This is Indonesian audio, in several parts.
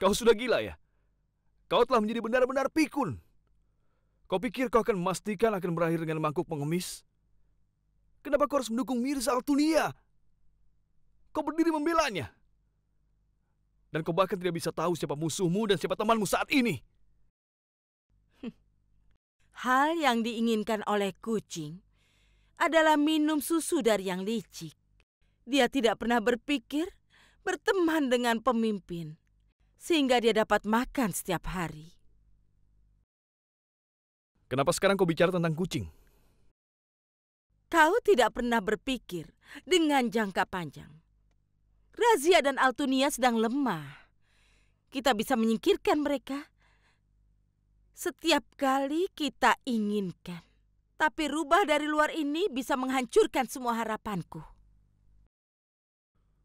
Kau sudah gila ya? Kau telah menjadi benar-benar pikun. Kau pikir kau akan memastikan akan berakhir dengan mangkuk pengemis? Kenapa kau harus mendukung Mirza Altunia? Kau berdiri membelanya. Dan kau bahkan tidak bisa tahu siapa musuhmu dan siapa temanmu saat ini. Hal yang diinginkan oleh kucing adalah minum susu dari yang licik. Dia tidak pernah berpikir berteman dengan pemimpin sehingga dia dapat makan setiap hari. Kenapa sekarang kau bicara tentang kucing? Kau tidak pernah berpikir dengan jangka panjang. Razia dan Altunia sedang lemah. Kita bisa menyingkirkan mereka setiap kali kita inginkan. Tapi rubah dari luar ini bisa menghancurkan semua harapanku.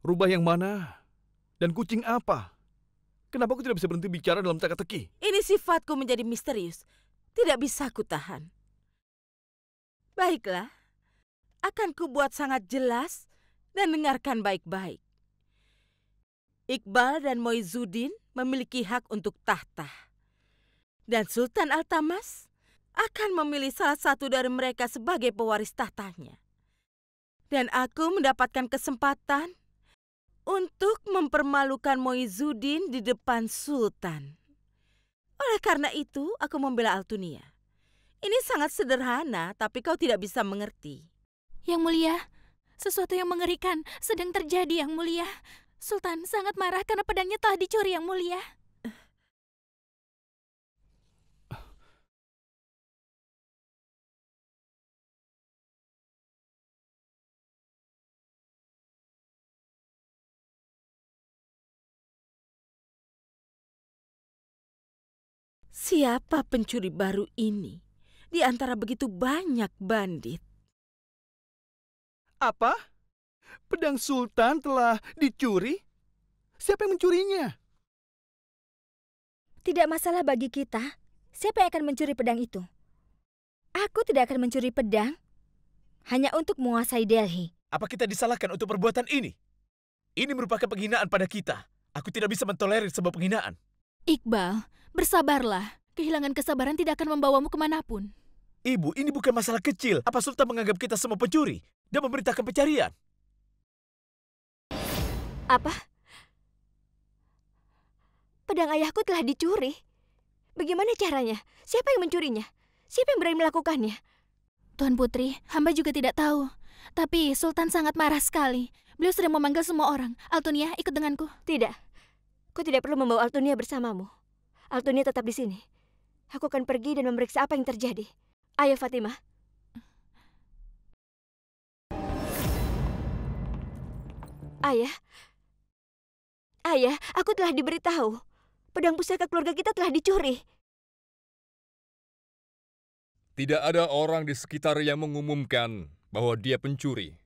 Rubah yang mana? Dan kucing apa? Kenapa aku tidak bisa berhenti bicara dalam teka-teki? Ini sifatku menjadi misterius. Tidak bisa ku tahan. Baiklah, akan kubuat sangat jelas dan dengarkan baik-baik. Iqbal dan Moizuddin memiliki hak untuk tahta. Dan Sultan Altamas akan memilih salah satu dari mereka sebagai pewaris tahtanya. Dan aku mendapatkan kesempatan untuk mempermalukan Moizuddin di depan Sultan. Oleh karena itu, aku membela Altunia. Ini sangat sederhana, tapi kau tidak bisa mengerti. Yang mulia, sesuatu yang mengerikan sedang terjadi, Yang mulia. Sultan sangat marah karena pedangnya telah dicuri, Yang mulia. Siapa pencuri baru ini di antara begitu banyak bandit? Apa? Pedang Sultan telah dicuri? Siapa yang mencurinya? Tidak masalah bagi kita. Siapa yang akan mencuri pedang itu? Aku tidak akan mencuri pedang. Hanya untuk menguasai Delhi. Apa kita disalahkan untuk perbuatan ini? Ini merupakan penghinaan pada kita. Aku tidak bisa mentolerir sebuah penghinaan. Iqbal, Bersabarlah. Kehilangan kesabaran tidak akan membawamu kemanapun. Ibu, ini bukan masalah kecil. Apa Sultan menganggap kita semua pencuri dan memberitakan pencarian? Apa? Pedang ayahku telah dicuri. Bagaimana caranya? Siapa yang mencurinya? Siapa yang berani melakukannya? Tuan Putri, hamba juga tidak tahu. Tapi Sultan sangat marah sekali. Beliau sudah memanggil semua orang. Altunia, ikut denganku. Tidak. Kau tidak perlu membawa Altunia bersamamu. Altonia tetap di sini. Aku akan pergi dan memeriksa apa yang terjadi. Ayo Fatimah. Ayah. Ayah, aku telah diberitahu. Pedang pusaka keluarga kita telah dicuri. Tidak ada orang di sekitar yang mengumumkan bahwa dia pencuri.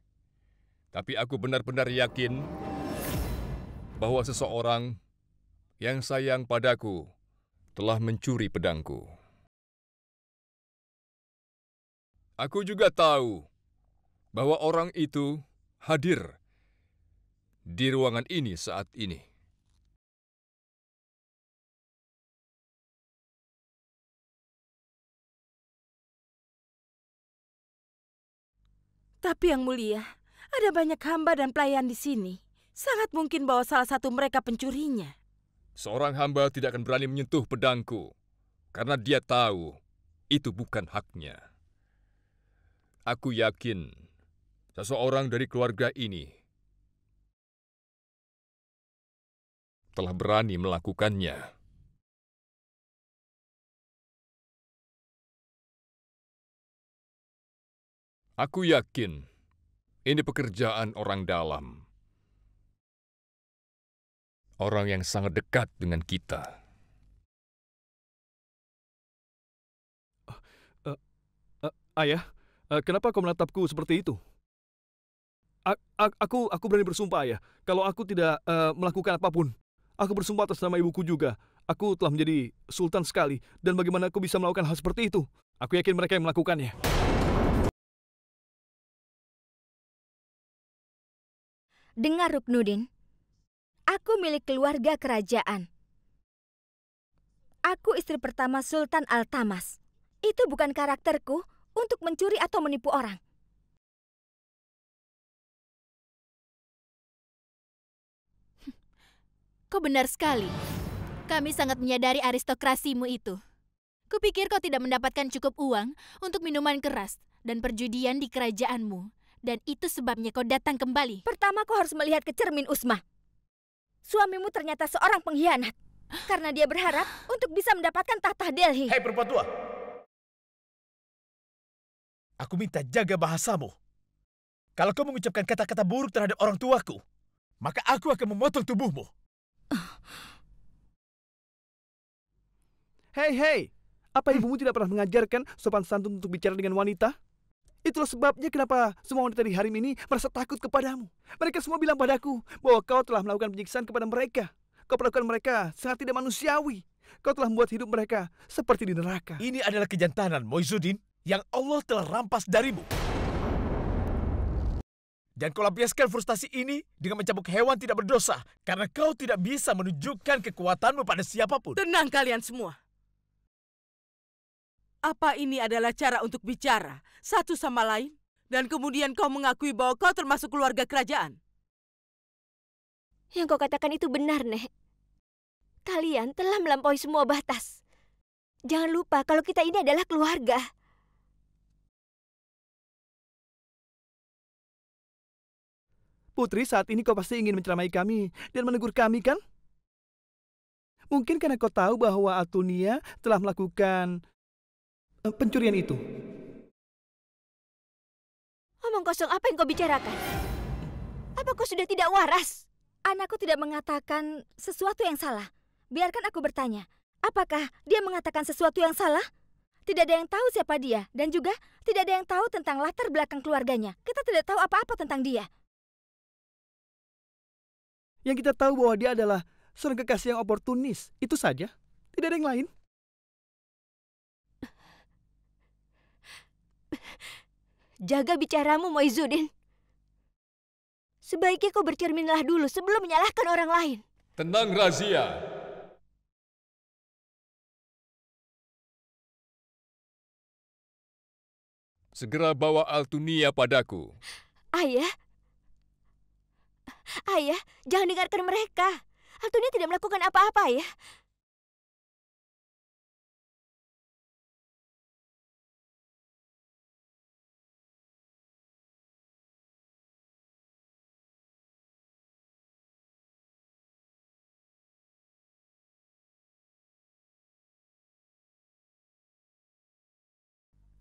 Tapi aku benar-benar yakin bahwa seseorang yang sayang padaku telah mencuri pedangku. Aku juga tahu bahwa orang itu hadir di ruangan ini saat ini. Tapi yang mulia, ada banyak hamba dan pelayan di sini. Sangat mungkin bahwa salah satu mereka pencurinya. Seorang hamba tidak akan berani menyentuh pedangku, karena dia tahu itu bukan haknya. Aku yakin seseorang dari keluarga ini telah berani melakukannya. Aku yakin ini pekerjaan orang dalam orang yang sangat dekat dengan kita. Eh, eh, eh, ayah, kenapa kau menatapku seperti itu? A aku aku berani bersumpah ayah, kalau aku tidak uh, melakukan apapun, aku bersumpah atas nama ibuku juga. Aku telah menjadi sultan sekali dan bagaimana aku bisa melakukan hal seperti itu? Aku yakin mereka yang melakukannya. Dengar Ruknudin, Aku milik keluarga kerajaan. Aku istri pertama Sultan Al-Tamas. Itu bukan karakterku untuk mencuri atau menipu orang. Kau benar sekali. Kami sangat menyadari aristokrasimu itu. Kupikir kau tidak mendapatkan cukup uang untuk minuman keras dan perjudian di kerajaanmu. Dan itu sebabnya kau datang kembali. Pertama kau harus melihat ke cermin Usma. Suamimu ternyata seorang pengkhianat. Karena dia berharap untuk bisa mendapatkan tahta Delhi. Hei perempuan tua! Aku minta jaga bahasamu. Kalau kau mengucapkan kata-kata buruk terhadap orang tuaku, maka aku akan memotong tubuhmu. Hei, hei! Apa ibumu tidak pernah mengajarkan sopan santun untuk bicara dengan wanita? Itulah sebabnya kenapa semua wanita di harim ini merasa takut kepadamu. Mereka semua bilang padaku bahwa kau telah melakukan penyiksaan kepada mereka. Kau perlakukan mereka sangat tidak manusiawi. Kau telah membuat hidup mereka seperti di neraka. Ini adalah kejantanan, Moizuddin, yang Allah telah rampas darimu. Dan kau lampiaskan frustasi ini dengan mencabuk hewan tidak berdosa karena kau tidak bisa menunjukkan kekuatanmu pada siapapun. Tenang kalian semua. Apa ini adalah cara untuk bicara satu sama lain? Dan kemudian kau mengakui bahwa kau termasuk keluarga kerajaan? Yang kau katakan itu benar, Nek. Kalian telah melampaui semua batas. Jangan lupa kalau kita ini adalah keluarga. Putri, saat ini kau pasti ingin menceramai kami dan menegur kami, kan? Mungkin karena kau tahu bahwa Atunia telah melakukan Eh, pencurian itu. Omong kosong apa yang kau bicarakan? Apa kau sudah tidak waras? Anakku tidak mengatakan sesuatu yang salah. Biarkan aku bertanya. Apakah dia mengatakan sesuatu yang salah? Tidak ada yang tahu siapa dia dan juga tidak ada yang tahu tentang latar belakang keluarganya. Kita tidak tahu apa-apa tentang dia. Yang kita tahu bahwa dia adalah seorang kekasih yang oportunis. Itu saja. Tidak ada yang lain. Jaga bicaramu, Moizuddin. Sebaiknya kau bercerminlah dulu sebelum menyalahkan orang lain. Tenang, Razia. Segera bawa Altunia padaku. Ayah. Ayah, jangan dengarkan mereka. Altunia tidak melakukan apa-apa ya.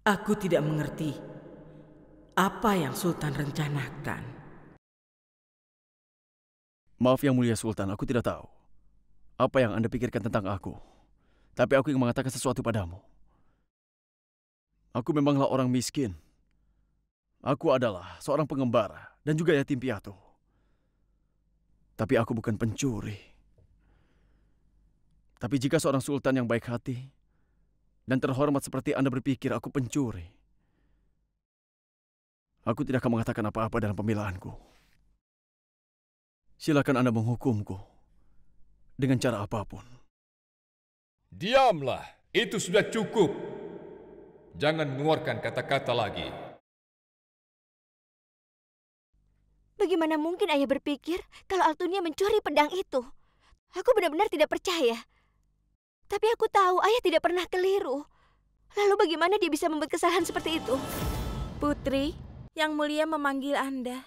Aku tidak mengerti apa yang Sultan rencanakan. Maaf yang mulia Sultan, aku tidak tahu apa yang Anda pikirkan tentang aku. Tapi aku ingin mengatakan sesuatu padamu. Aku memanglah orang miskin. Aku adalah seorang pengembara dan juga yatim piatu. Tapi aku bukan pencuri. Tapi jika seorang sultan yang baik hati dan terhormat seperti Anda berpikir aku pencuri. Aku tidak akan mengatakan apa-apa dalam pembelaanku. Silakan Anda menghukumku dengan cara apapun. Diamlah, itu sudah cukup. Jangan mengeluarkan kata-kata lagi. Bagaimana mungkin ayah berpikir kalau Altunia mencuri pedang itu? Aku benar-benar tidak percaya. Tapi aku tahu ayah tidak pernah keliru. Lalu bagaimana dia bisa membuat kesalahan seperti itu? Putri, yang mulia memanggil Anda.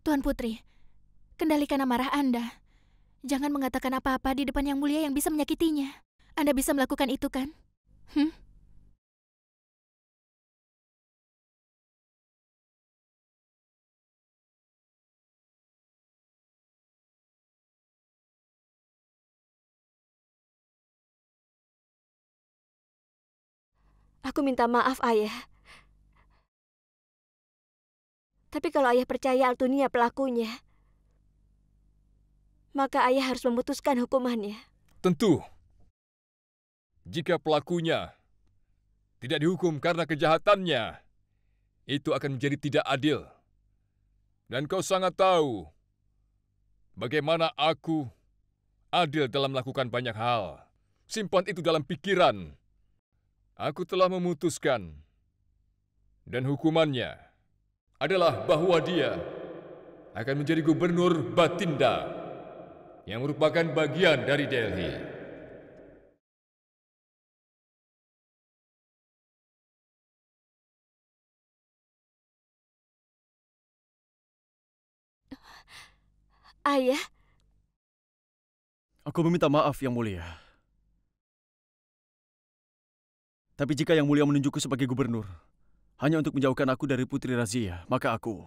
Tuan Putri, kendalikan amarah Anda. Jangan mengatakan apa-apa di depan yang mulia yang bisa menyakitinya. Anda bisa melakukan itu kan? Hmm? Aku minta maaf, Ayah. Tapi kalau Ayah percaya Altunia pelakunya, maka Ayah harus memutuskan hukumannya. Tentu. Jika pelakunya tidak dihukum karena kejahatannya, itu akan menjadi tidak adil. Dan kau sangat tahu bagaimana aku adil dalam melakukan banyak hal. Simpan itu dalam pikiran. Aku telah memutuskan, dan hukumannya adalah bahwa dia akan menjadi gubernur Batinda yang merupakan bagian dari Delhi. Ayah. Aku meminta maaf, Yang Mulia. Tapi jika Yang Mulia menunjukku sebagai gubernur, hanya untuk menjauhkan aku dari Putri Razia, maka aku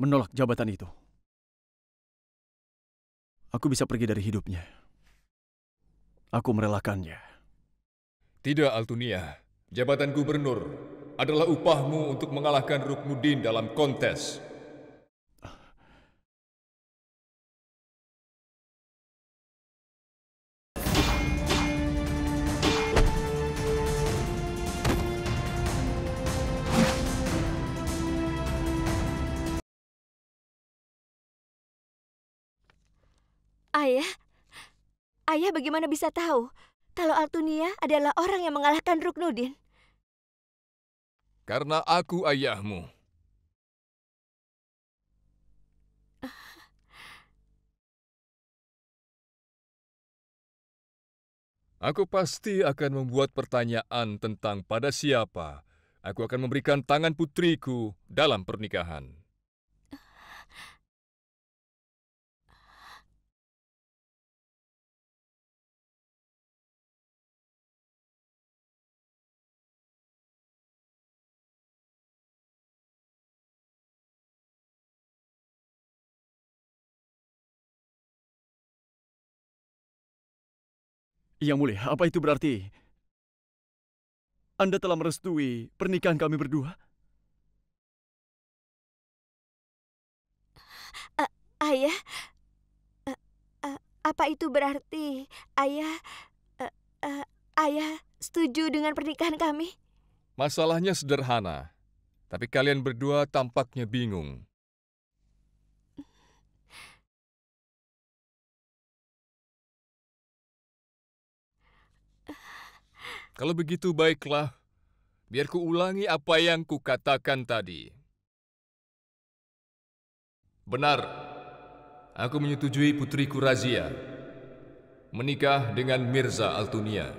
menolak jabatan itu. Aku bisa pergi dari hidupnya. Aku merelakannya. Tidak, Altunia. Jabatan gubernur adalah upahmu untuk mengalahkan Rukmudin dalam kontes. Ayah, ayah bagaimana bisa tahu kalau Altunia adalah orang yang mengalahkan Ruknudin? Karena aku ayahmu. Aku pasti akan membuat pertanyaan tentang pada siapa aku akan memberikan tangan putriku dalam pernikahan. Yang mulia, apa itu berarti? Anda telah merestui pernikahan kami berdua? Uh, ayah, uh, uh, apa itu berarti ayah, uh, uh, ayah setuju dengan pernikahan kami? Masalahnya sederhana, tapi kalian berdua tampaknya bingung. Kalau begitu baiklah, biar ku ulangi apa yang ku katakan tadi. Benar, aku menyetujui putriku Razia menikah dengan Mirza Altunia.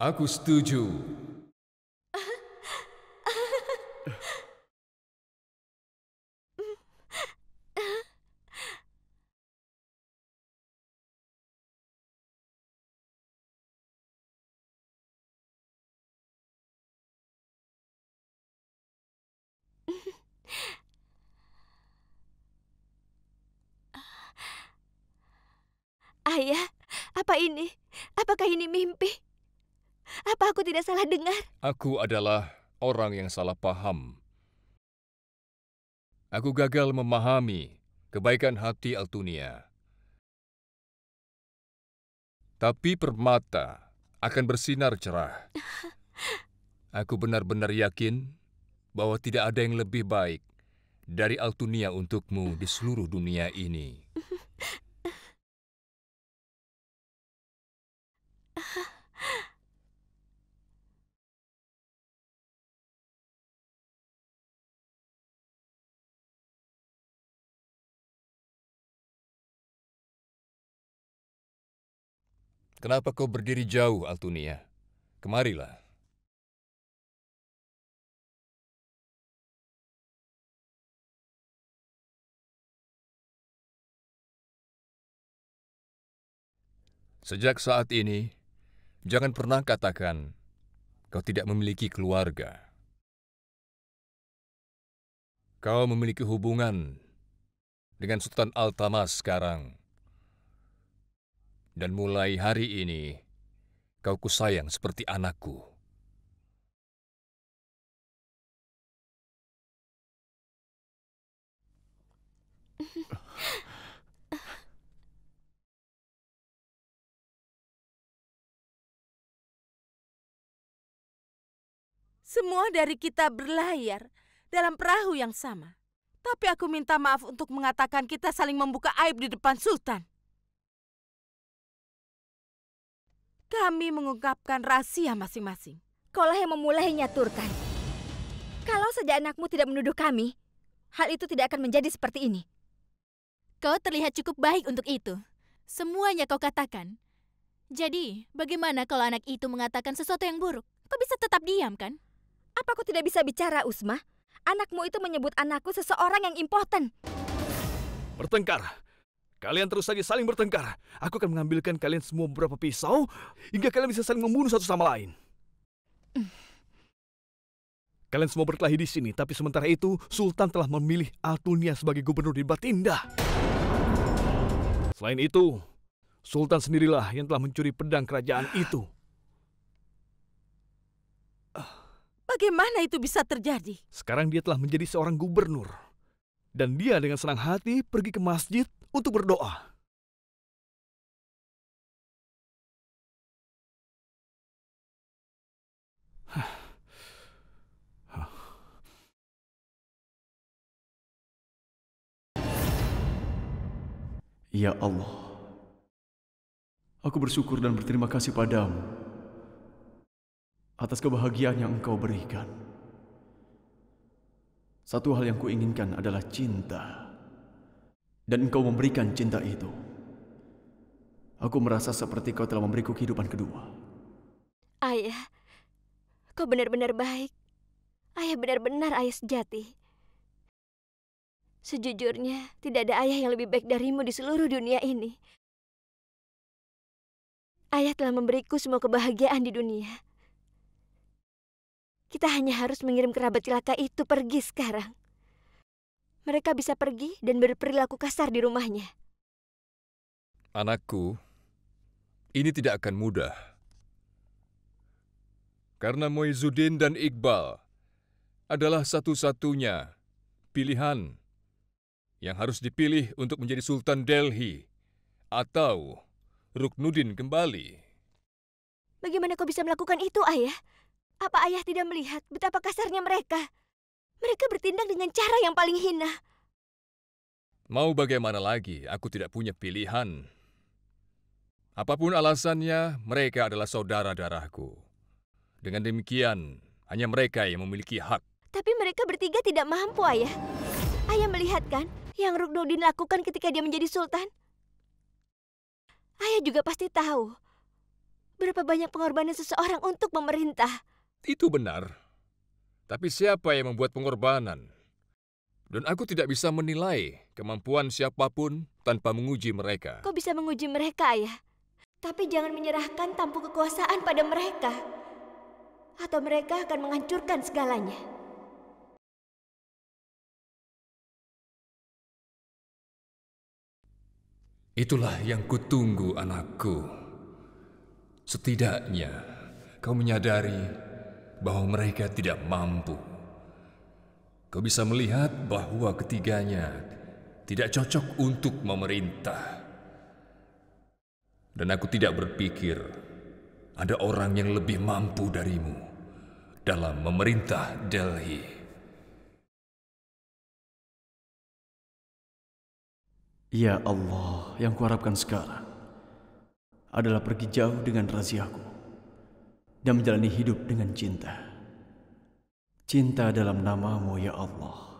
Aku setuju. ini? Apakah ini mimpi? Apa aku tidak salah dengar? Aku adalah orang yang salah paham. Aku gagal memahami kebaikan hati Altunia. Tapi permata akan bersinar cerah. Aku benar-benar yakin bahwa tidak ada yang lebih baik dari Altunia untukmu di seluruh dunia ini. Kenapa kau berdiri jauh, Altunia? Kemarilah. Sejak saat ini, jangan pernah katakan kau tidak memiliki keluarga. Kau memiliki hubungan dengan Sultan Altamas sekarang. Dan mulai hari ini, kau kusayang seperti anakku. Semua dari kita berlayar dalam perahu yang sama. Tapi aku minta maaf untuk mengatakan kita saling membuka aib di depan Sultan. Kami mengungkapkan rahasia masing-masing. Kaulah yang memulainya, Turkan. Kalau saja anakmu tidak menuduh kami, hal itu tidak akan menjadi seperti ini. Kau terlihat cukup baik untuk itu. Semuanya kau katakan. Jadi, bagaimana kalau anak itu mengatakan sesuatu yang buruk? Kau bisa tetap diam, kan? Apa aku tidak bisa bicara, Usma? Anakmu itu menyebut anakku seseorang yang important. Bertengkar. Kalian terus saja saling bertengkar. Aku akan mengambilkan kalian semua beberapa pisau hingga kalian bisa saling membunuh satu sama lain. Kalian semua berkelahi di sini, tapi sementara itu Sultan telah memilih Altunia sebagai gubernur di Batinda. Selain itu, Sultan sendirilah yang telah mencuri pedang kerajaan itu. Bagaimana itu bisa terjadi? Sekarang dia telah menjadi seorang gubernur. Dan dia dengan senang hati pergi ke masjid untuk berdoa. Ya Allah, aku bersyukur dan berterima kasih padamu atas kebahagiaan yang engkau berikan. Satu hal yang kuinginkan adalah cinta. Dan engkau memberikan cinta itu. Aku merasa seperti kau telah memberiku kehidupan kedua. Ayah, kau benar-benar baik. Ayah benar-benar ayah sejati. Sejujurnya, tidak ada ayah yang lebih baik darimu di seluruh dunia ini. Ayah telah memberiku semua kebahagiaan di dunia. Kita hanya harus mengirim kerabat celaka itu pergi sekarang mereka bisa pergi dan berperilaku kasar di rumahnya. Anakku, ini tidak akan mudah. Karena Moizuddin dan Iqbal adalah satu-satunya pilihan yang harus dipilih untuk menjadi Sultan Delhi atau Ruknuddin kembali. Bagaimana kau bisa melakukan itu, Ayah? Apa Ayah tidak melihat betapa kasarnya mereka? Mereka bertindak dengan cara yang paling hina. Mau bagaimana lagi, aku tidak punya pilihan. Apapun alasannya, mereka adalah saudara darahku. Dengan demikian, hanya mereka yang memiliki hak. Tapi mereka bertiga tidak mampu, Ayah. Ayah melihat kan yang Ruknuddin lakukan ketika dia menjadi sultan? Ayah juga pasti tahu berapa banyak pengorbanan seseorang untuk memerintah. Itu benar. Tapi siapa yang membuat pengorbanan? Dan aku tidak bisa menilai kemampuan siapapun tanpa menguji mereka. Kau bisa menguji mereka, ayah. Tapi jangan menyerahkan tampu kekuasaan pada mereka. Atau mereka akan menghancurkan segalanya. Itulah yang kutunggu anakku. Setidaknya kau menyadari bahwa mereka tidak mampu. Kau bisa melihat bahwa ketiganya tidak cocok untuk memerintah. Dan aku tidak berpikir ada orang yang lebih mampu darimu dalam memerintah Delhi. Ya Allah, yang kuharapkan sekarang adalah pergi jauh dengan raziaku dan menjalani hidup dengan cinta. Cinta dalam namamu ya Allah.